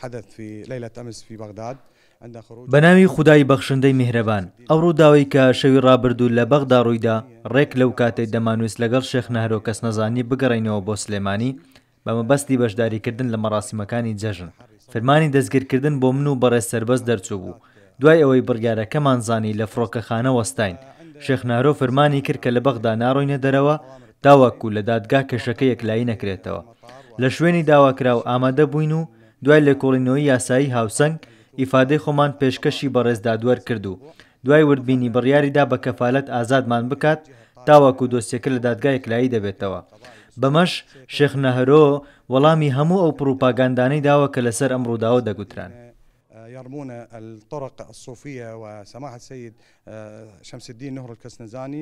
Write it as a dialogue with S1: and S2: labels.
S1: حدث في ليلة أمس في بغداد
S2: بە ناوی خدای بەخشندەی میهرەبان ئەو ڕووداوی کە شەوی ڕابردوو لە بەغدا ڕوویدا ڕێک لەو کاتەی دەمانویست لەگەڵ شێخ نەهرۆ کەس نەزانی بگەڕینەوە بۆ سلێمانی بە مەبەستی بەشداریکردن لە مەراسیمەکانی جەژن فرمانی دەستگیرکردن بۆ من و بەڕێز سربەز دەرچوو بوو دوای ئەوەی بڕیارەکەمان زانی لە فڕۆکەخانە وەستین شێخ نارۆ فرمانی کرد کە لە بەغدا ناڕۆینە دەرەوە داواکو لە دادگا کەشەکە یەکلایی نەکرێتەوە لە شوێنی داواکرا و ئامادە بووین و دوای لێکۆڵینەوەی یاسایی هاوسنگ ئیفادەی خۆمان پێشکەشی بەڕێزدادوەر کردو دوای وردبینی بڕیاریدا بە کەفالەت ئازادمان بکات تاواکو دۆسیەکە لە دادگای کلایی دەبێتەوە بەمەش شێخنەهرۆ وەڵامی هەموو ئەو پروپاگاندانەی داوە کە لەسەر ئەمڕووداوە دەگوتران.
S1: يرمون الطرق الصوفية وسماحة السيد شمس الدين نهر الكسنزاني